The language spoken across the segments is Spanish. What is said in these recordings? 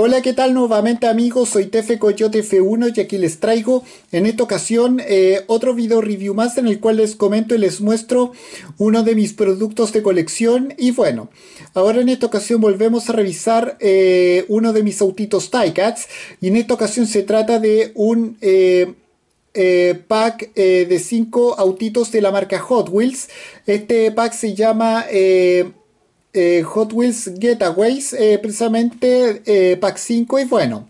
Hola, ¿qué tal nuevamente amigos? Soy Tefe Coyote F1 y aquí les traigo en esta ocasión eh, otro video review más en el cual les comento y les muestro uno de mis productos de colección. Y bueno, ahora en esta ocasión volvemos a revisar eh, uno de mis autitos Ticats y en esta ocasión se trata de un... Eh, pack de 5 autitos de la marca Hot Wheels. Este pack se llama eh, Hot Wheels Getaways, eh, precisamente eh, Pack 5 y bueno.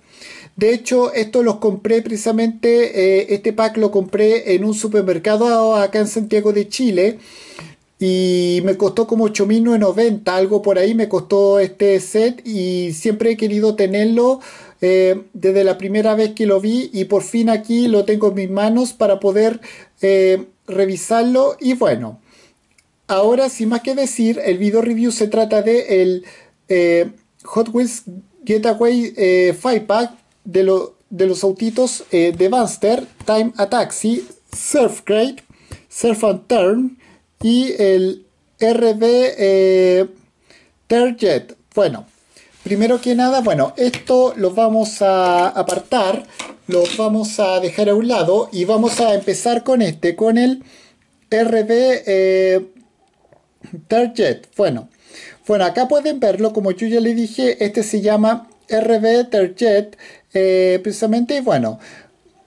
De hecho, esto los compré precisamente, este pack lo compré en un supermercado acá en Santiago de Chile y me costó como 8.990, algo por ahí me costó este set y siempre he querido tenerlo desde la primera vez que lo vi y por fin aquí lo tengo en mis manos para poder revisarlo y bueno. Ahora, sin más que decir, el video review se trata de el eh, Hot Wheels Getaway 5 eh, Pack de, de, los autitos eh, de Banster, Time a Taxi, Surf Crate, Surf and Turn y el RB Terjet. Bueno, primero que nada, bueno, esto lo vamos a apartar, lo vamos a dejar a un lado y vamos a empezar con este, con el RB Target. Bueno, bueno, acá pueden verlo, como yo ya le dije, este se llama RB Target, eh, precisamente, y bueno,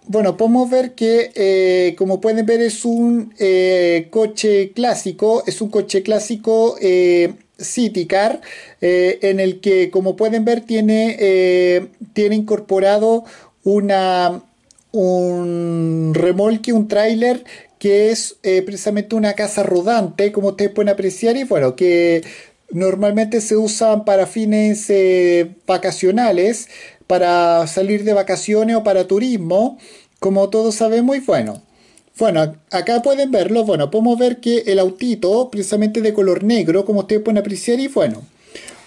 bueno, podemos ver que, eh, como pueden ver, es un eh, coche clásico, es un coche clásico City Car, en el que, como pueden ver, tiene, tiene incorporado una, un remolque, un trailer que es eh, precisamente una casa rodante, como ustedes pueden apreciar, y bueno, que normalmente se usan para fines eh, vacacionales, para salir de vacaciones o para turismo, como todos sabemos, y bueno. Bueno, acá pueden verlo, bueno, podemos ver que el autito, precisamente de color negro, como ustedes pueden apreciar, y bueno,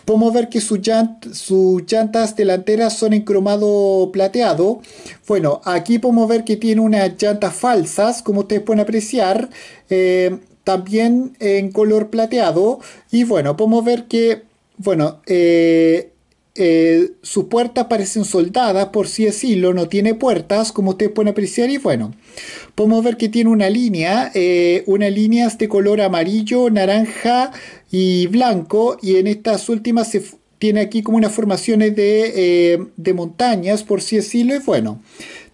Podemos ver que sus, llantas delanteras son en cromado plateado. Bueno, aquí podemos ver que tiene unas llantas falsas, como ustedes pueden apreciar. Eh, también en color plateado. Y bueno, podemos ver que, bueno, eh, eh, sus puertas parecen soldadas, por si así decirlo, no tiene puertas, como ustedes pueden apreciar. Y bueno, podemos ver que tiene una línea, eh, una línea de color amarillo, naranja y blanco, y en estas últimas se tiene aquí como unas formaciones de, eh, montañas, por si lo y bueno,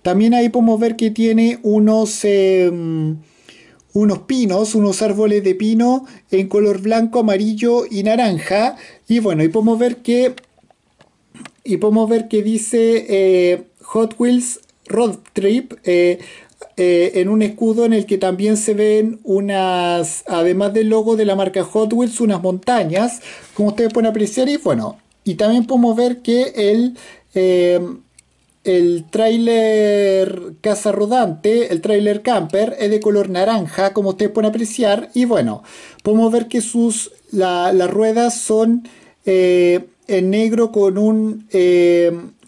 también ahí podemos ver que tiene unos... Em, unos pinos, unos árboles de pino en color blanco, amarillo y naranja. Y bueno, y podemos ver que, y podemos ver que dice eh, Hot Wheels Road Trip. Eh, en un escudo en el que también se ven unas, además del logo de la marca Hot Wheels, unas montañas, como ustedes pueden apreciar. Y bueno, y también podemos ver que el, eh, el trailer casa rodante, el trailer camper, es de color naranja, como ustedes pueden apreciar. Y bueno, podemos ver que sus, las ruedas son eh, en negro con un,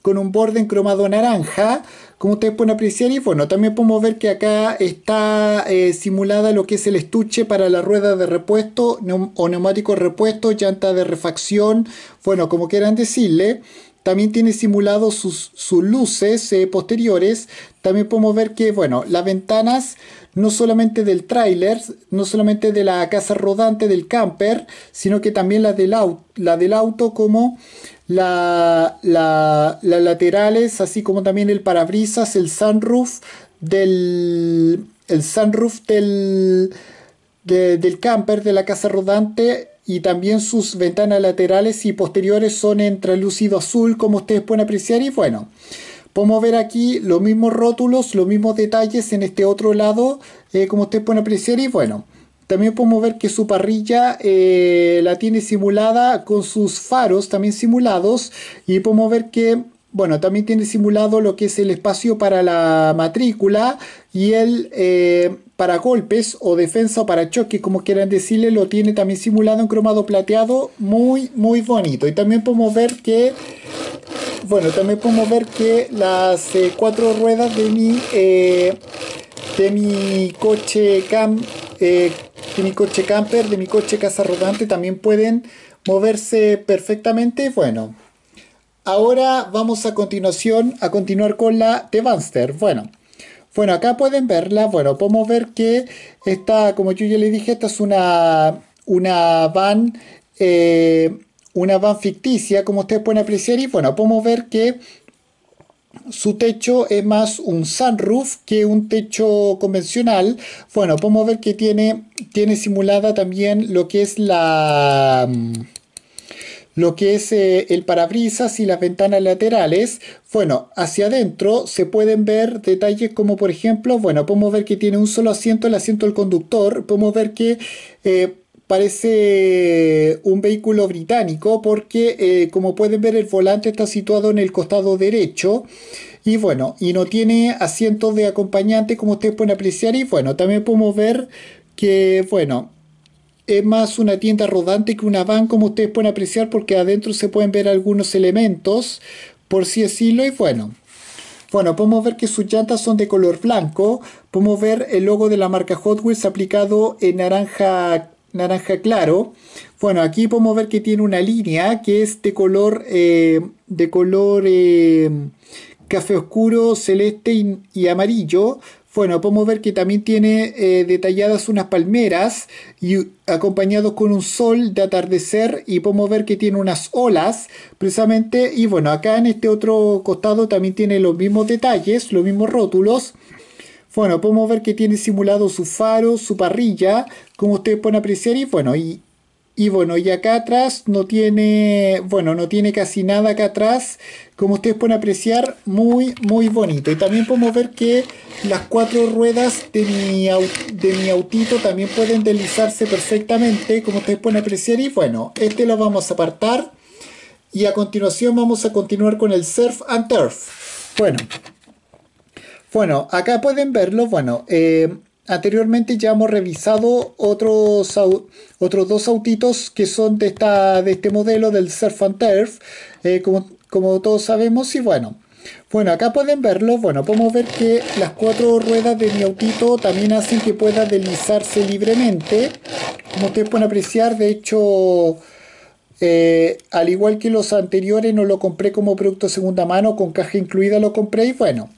con un borde en cromado naranja como ustedes pueden apreciar, y bueno, también podemos ver que acá está eh, simulada lo que es el estuche para la rueda de repuesto o neumático repuesto, llanta de refacción, bueno, como quieran decirle. También tiene simulado sus, luces eh, posteriores. También podemos ver que, bueno, las ventanas no solamente del tráiler, no solamente de la casa rodante del camper, sino que también las del, la del auto como la, las laterales, así como también el parabrisas, el sunroof del, el del, del camper de la casa rodante y también sus ventanas laterales y posteriores son en translúcido azul como ustedes pueden apreciar y bueno podemos ver aquí los mismos rótulos los mismos detalles en este otro lado eh, como ustedes pueden apreciar y bueno también podemos ver que su parrilla eh, la tiene simulada con sus faros también simulados y podemos ver que bueno, también tiene simulado lo que es el espacio para la matrícula y el eh, para golpes o defensa o para choque, como quieran decirle, lo tiene también simulado en cromado plateado, muy, muy bonito. Y también podemos ver que, bueno, también podemos ver que las eh, cuatro ruedas de mi, de mi coche Cam de mi coche camper, de mi coche casa rodante, también pueden moverse perfectamente. Bueno, ahora vamos a continuación a continuar con la de Banster. Bueno, bueno, acá pueden verla. Bueno, podemos ver que está como yo ya le dije, esta es una, una van, eh, una van ficticia, como ustedes pueden apreciar. Y bueno, podemos ver que su techo es más un sunroof que un techo convencional. Bueno, podemos ver que tiene, tiene simulada también lo que es la mm, lo que es eh, el parabrisas y las ventanas laterales. Bueno, hacia adentro se pueden ver detalles como por ejemplo, bueno, podemos ver que tiene un solo asiento, el asiento del conductor, podemos ver que eh, parece un vehículo británico porque eh, como pueden ver el volante está situado en el costado derecho y bueno y no tiene asientos de acompañante como ustedes pueden apreciar y bueno también podemos ver que bueno es más una tienda rodante que una van como ustedes pueden apreciar porque adentro se pueden ver algunos elementos por si decirlo y bueno bueno, podemos ver que sus llantas son de color blanco. Podemos ver el logo de la marca Hot Wheels aplicado en naranja naranja claro. Bueno, aquí podemos ver que tiene una línea que es de color, eh, de color eh, café oscuro, celeste y, amarillo. Bueno, podemos ver que también tiene eh, detalladas unas palmeras y acompañados con un sol de atardecer y podemos ver que tiene unas olas precisamente y bueno, acá en este otro costado también tiene los mismos detalles, los mismos rótulos. Bueno, podemos ver que tiene simulado su faro, su parrilla, como ustedes pueden apreciar, y bueno, y, y bueno, y acá atrás no tiene, bueno, no tiene casi nada acá atrás, como ustedes pueden apreciar, muy, muy bonito. Y también podemos ver que las cuatro ruedas de mi, de mi autito también pueden deslizarse perfectamente, como ustedes pueden apreciar. Y bueno, este lo vamos a apartar. Y a continuación vamos a continuar con el Surf and Turf. Bueno, bueno, acá pueden verlo. Bueno, eh, anteriormente ya hemos revisado otros, dos autitos que son de, esta, de este modelo del Surf and Turf, eh, como, todos sabemos. Y bueno, bueno, acá pueden verlo. Bueno, podemos ver que las cuatro ruedas de mi autito también hacen que pueda deslizarse libremente. Como ustedes pueden apreciar, de hecho, eh, al igual que los anteriores, no lo compré como producto segunda mano, con caja incluida lo compré y bueno.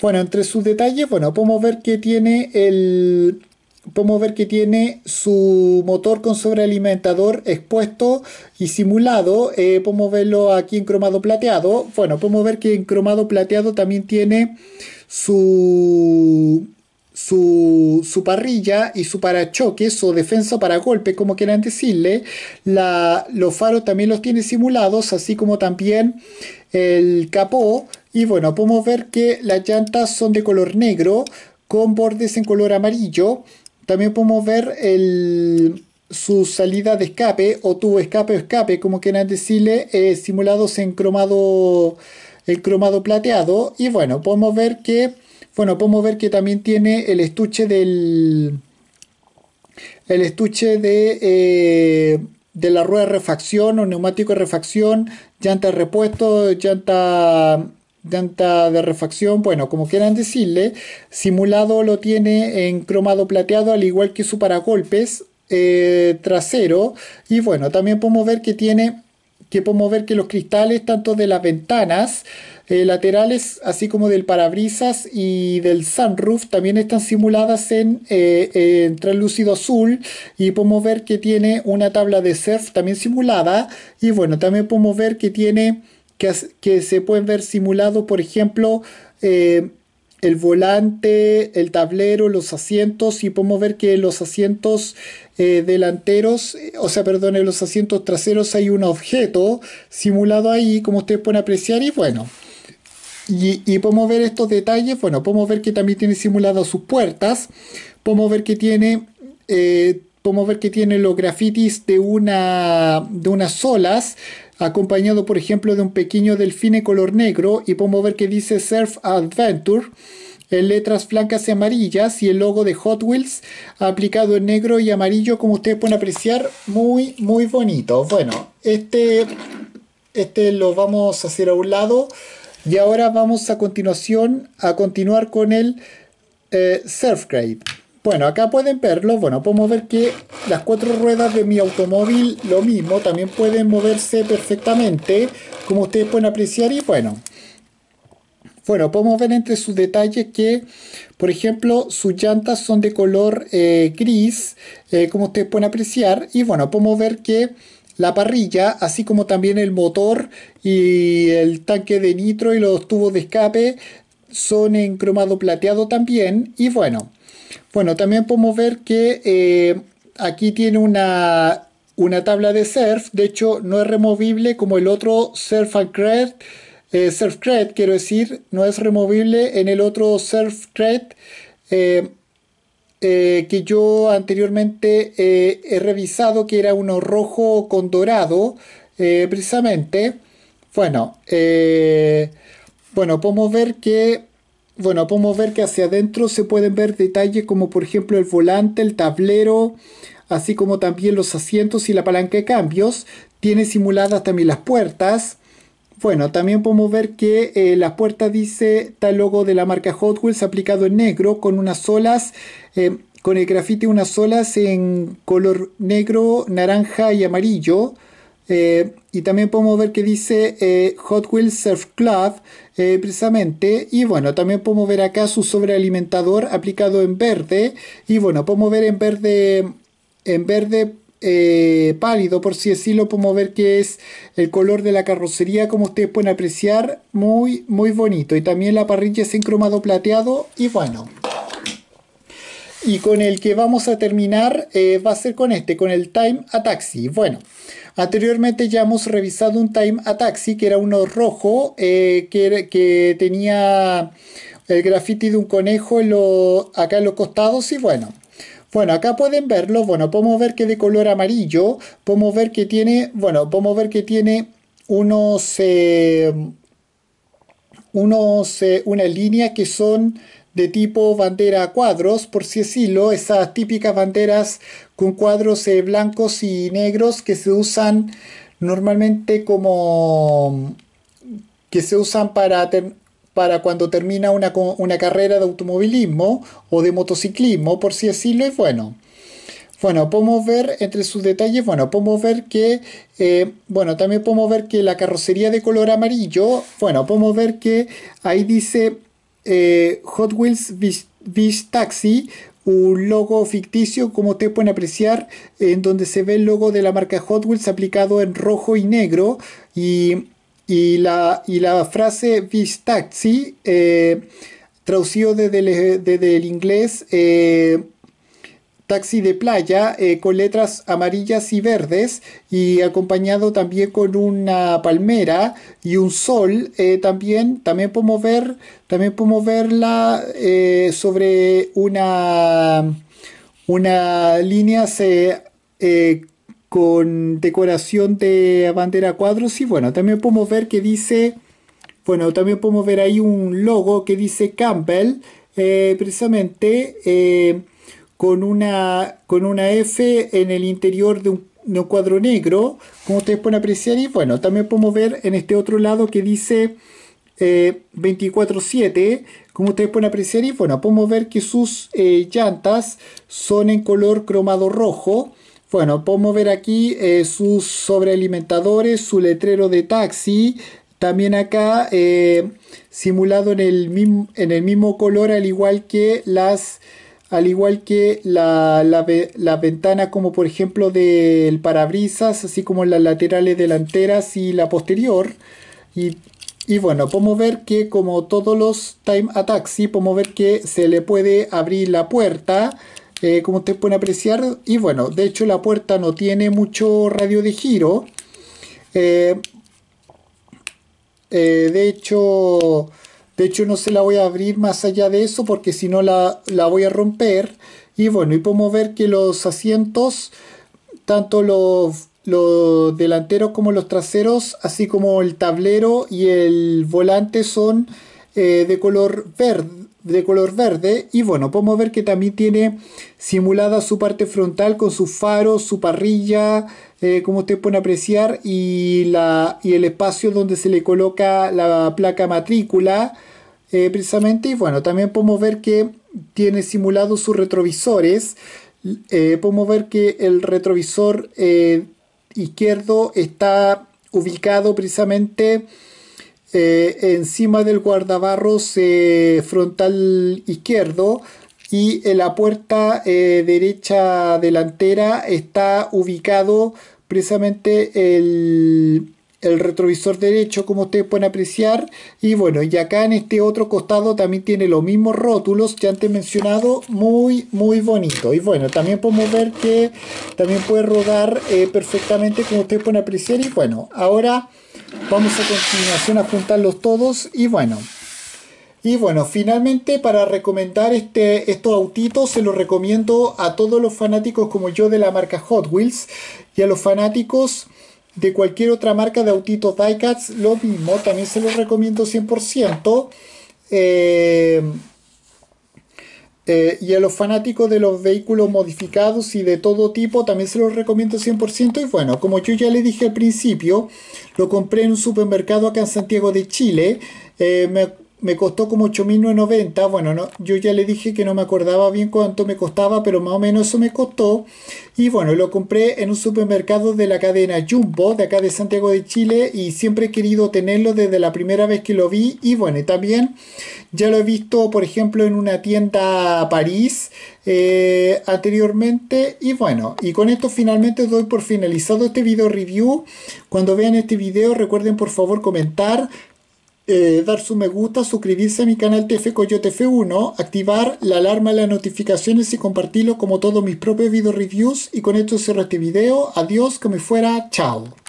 Bueno, entre sus detalles, bueno, podemos ver que tiene el, podemos ver que tiene su motor con sobrealimentador expuesto y simulado. Eh, podemos verlo aquí en cromado plateado. Bueno, podemos ver que en cromado plateado también tiene su, su su, parrilla y su parachoques o defensa para golpe, como quieran decirle. La, los faros también los tiene simulados, así como también el capó. Y bueno, podemos ver que las llantas son de color negro con bordes en color amarillo. También podemos ver el, su salida de escape o tubo escape o escape, como quieran decirle, eh, simulados en cromado, el cromado plateado. Y bueno, podemos ver que bueno, podemos ver que también tiene el estuche del. El estuche de. Eh, de la rueda de refacción o neumático de refacción, llanta de repuesto, llanta llanta de refacción, bueno, como quieran decirle, simulado lo tiene en cromado plateado, al igual que su paragolpes eh, trasero. Y bueno, también podemos ver que tiene que podemos ver que los cristales, tanto de las ventanas eh, laterales, así como del parabrisas y del sunroof, también están simuladas eh, en, translúcido azul. Y podemos ver que tiene una tabla de surf también simulada. Y bueno, también podemos ver que tiene que, que se puede ver simulado, por ejemplo, eh, el volante, el tablero, los asientos y podemos ver que los asientos eh, delanteros, eh, o sea, perdón, en los asientos traseros hay un objeto simulado ahí, como ustedes pueden apreciar, y bueno. Y, podemos ver estos detalles, bueno, podemos ver que también tiene simulado sus puertas, podemos ver que tiene, eh, podemos ver que tiene los grafitis de una, de unas olas, acompañado por ejemplo de un pequeño delfín color negro y podemos ver que dice Surf Adventure en letras blancas y amarillas y el logo de Hot Wheels aplicado en negro y amarillo como ustedes pueden apreciar muy muy bonito bueno este este lo vamos a hacer a un lado y ahora vamos a continuación a continuar con el eh, Surf grade bueno, acá pueden verlo, bueno, podemos ver que las cuatro ruedas de mi automóvil, lo mismo, también pueden moverse perfectamente, como ustedes pueden apreciar, y bueno, bueno, podemos ver entre sus detalles que, por ejemplo, sus llantas son de color eh, gris, eh, como ustedes pueden apreciar. Y bueno, podemos ver que la parrilla, así como también el motor y el tanque de nitro y los tubos de escape, son en cromado plateado también. Y bueno, bueno, también podemos ver que eh, aquí tiene una, tabla de surf. De hecho, no es removible como el otro surf and cred. Eh, quiero decir, no es removible en el otro surf eh, que yo anteriormente he revisado que era uno rojo con dorado precisamente bueno bueno podemos ver que bueno, podemos ver que hacia adentro se pueden ver detalles como por ejemplo el volante, el tablero, así como también los asientos y la palanca de cambios. Tiene simuladas también las puertas. Bueno, también podemos ver que eh, la las puertas dice tal logo de la marca Hot Wheels aplicado en negro con unas olas, eh, con el grafite unas olas en color negro, naranja y amarillo. Eh, y también podemos ver que dice eh, Hot Wheels Surf Club, eh, precisamente. Y bueno, también podemos ver acá su sobrealimentador aplicado en verde. Y bueno, podemos ver en verde, en verde pálido, por si decirlo, podemos ver que es el color de la carrocería, como ustedes pueden apreciar, muy, muy bonito. Y también la parrilla es en cromado plateado. Y bueno y con el que vamos a terminar eh, va a ser con este, con el time a taxi. Bueno, anteriormente ya hemos revisado un time a taxi que era uno rojo eh, que, que, tenía el graffiti de un conejo lo, acá en los costados y bueno. Bueno, acá pueden verlo, bueno, podemos ver que de color amarillo, podemos ver que tiene, bueno, podemos ver que tiene unos, eh, unos, unas líneas que son de tipo bandera a cuadros, por si es hilo, esas típicas banderas con cuadros eh, blancos y negros que se usan normalmente como que se usan para, para cuando termina una, una, carrera de automovilismo o de motociclismo, por si es decirlo, y bueno. Bueno, podemos ver entre sus detalles, bueno, podemos ver que, eh, bueno, también podemos ver que la carrocería de color amarillo, bueno, podemos ver que ahí dice eh, Hot Wheels Beach, Taxi, un logo ficticio, como ustedes pueden apreciar, en donde se ve el logo de la marca Hot Wheels aplicado en rojo y negro. Y, la, y la, frase Beach Taxi, eh, traducido desde el, inglés, eh, Taxi de playa eh, con letras amarillas y verdes y acompañado también con una palmera y un sol. Eh, también, también podemos ver, también podemos verla eh, sobre una, una línea con decoración de bandera cuadros. Y bueno, también podemos ver que dice, bueno, también podemos ver ahí un logo que dice Campbell. precisamente con una, con una F en el interior de un, cuadro negro, como ustedes pueden apreciar. Y bueno, también podemos ver en este otro lado que dice 24-7, eh, como ustedes pueden apreciar. Y bueno, podemos ver que sus eh, llantas son en color cromado rojo. Bueno, podemos ver aquí eh, sus sobrealimentadores, su letrero de taxi, también acá simulado en el, en el mismo color al igual que las al igual que la, la, ventana como por ejemplo del parabrisas, así como las laterales delanteras y la posterior. Y, bueno, podemos ver que como todos los time attacks, ¿sí? podemos ver que se le puede abrir la puerta, eh, como ustedes pueden apreciar. Y bueno, de hecho la puerta no tiene mucho radio de giro. Eh, eh, de hecho... De hecho, no se la voy a abrir más allá de eso porque si no la, la, voy a romper. Y bueno, y podemos ver que los asientos, tanto los, los delanteros como los traseros, así como el tablero y el volante son eh, de color verde, de color verde y bueno, podemos ver que también tiene simulada su parte frontal con su faro, su parrilla, eh, como ustedes pueden apreciar, y, la, y el espacio donde se le coloca la placa matrícula eh, precisamente. Y bueno, también podemos ver que tiene simulado sus retrovisores. Eh, podemos ver que el retrovisor izquierdo está ubicado precisamente este, encima del guardabarros eh, frontal izquierdo y en la puerta eh, derecha delantera está ubicado precisamente el, retrovisor derecho como ustedes pueden apreciar y bueno y acá en este otro costado también tiene los mismos rótulos que antes mencionado muy muy bonito y bueno también podemos ver que también puede rodar eh, perfectamente como ustedes pueden apreciar y bueno ahora Vamos a continuación a juntarlos todos y bueno. Y bueno, finalmente para recomendar este, estos autitos se los recomiendo a todos los fanáticos como yo de la marca Hot Wheels y a los fanáticos de cualquier otra marca de autitos diecats lo mismo, también se los recomiendo 100%. Eh, eh, y a los fanáticos de los vehículos modificados y de todo tipo también se los recomiendo 100%. Y bueno, como yo ya le dije al principio, lo compré en un supermercado acá en Santiago de Chile. Eh, me costó como 8.990, bueno, yo ya le dije que no me acordaba bien cuánto me costaba, pero más o menos eso me costó. Y bueno, lo compré en un supermercado de la cadena Jumbo, de acá de Santiago de Chile, y siempre he querido tenerlo desde la primera vez que lo vi. Y bueno, también ya lo he visto, por ejemplo, en una tienda París eh, anteriormente. Y bueno, y con esto finalmente doy por finalizado este video review. Cuando vean este video, recuerden por favor comentar eh, dar su me gusta, suscribirse a mi canal TF Coyote F1, activar la alarma de las notificaciones y compartirlo como todos mis propios video reviews. Y con esto cierro este video. Adiós, que me fuera. Chao.